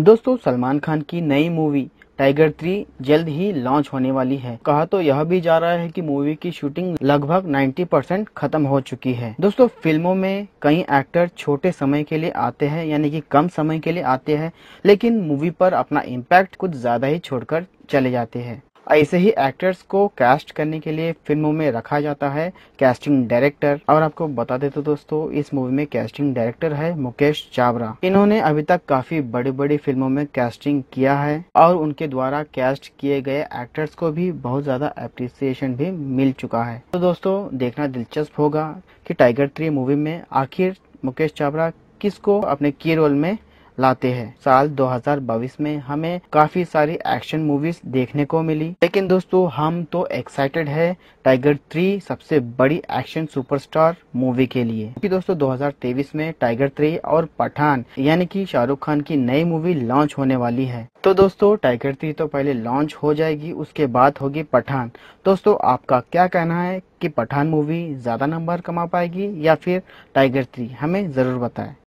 दोस्तों सलमान खान की नई मूवी टाइगर थ्री जल्द ही लॉन्च होने वाली है कहा तो यह भी जा रहा है कि मूवी की शूटिंग लगभग 90 परसेंट खत्म हो चुकी है दोस्तों फिल्मों में कई एक्टर छोटे समय के लिए आते हैं यानी कि कम समय के लिए आते हैं लेकिन मूवी पर अपना इम्पैक्ट कुछ ज्यादा ही छोड़कर चले जाते हैं ऐसे ही एक्टर्स को कास्ट करने के लिए फिल्मों में रखा जाता है कास्टिंग डायरेक्टर और आपको बता देते दोस्तों इस मूवी में कास्टिंग डायरेक्टर है मुकेश चावरा इन्होंने अभी तक काफी बड़ी बड़ी फिल्मों में कास्टिंग किया है और उनके द्वारा कास्ट किए गए एक्टर्स को भी बहुत ज्यादा अप्रिसिएशन भी मिल चुका है तो दोस्तों देखना दिलचस्प होगा की टाइगर थ्री मूवी में आखिर मुकेश चावरा किसको अपने की रोल में लाते हैं साल 2022 में हमें काफी सारी एक्शन मूवीज देखने को मिली लेकिन दोस्तों हम तो एक्साइटेड है टाइगर थ्री सबसे बड़ी एक्शन सुपरस्टार मूवी के लिए क्योंकि दोस्तों 2023 में टाइगर थ्री और पठान यानी कि शाहरुख खान की नई मूवी लॉन्च होने वाली है तो दोस्तों टाइगर थ्री तो पहले लॉन्च हो जाएगी उसके बाद होगी पठान दोस्तों आपका क्या कहना है कि पठान मूवी ज्यादा नंबर कमा पाएगी या फिर टाइगर थ्री हमें जरूर बताएं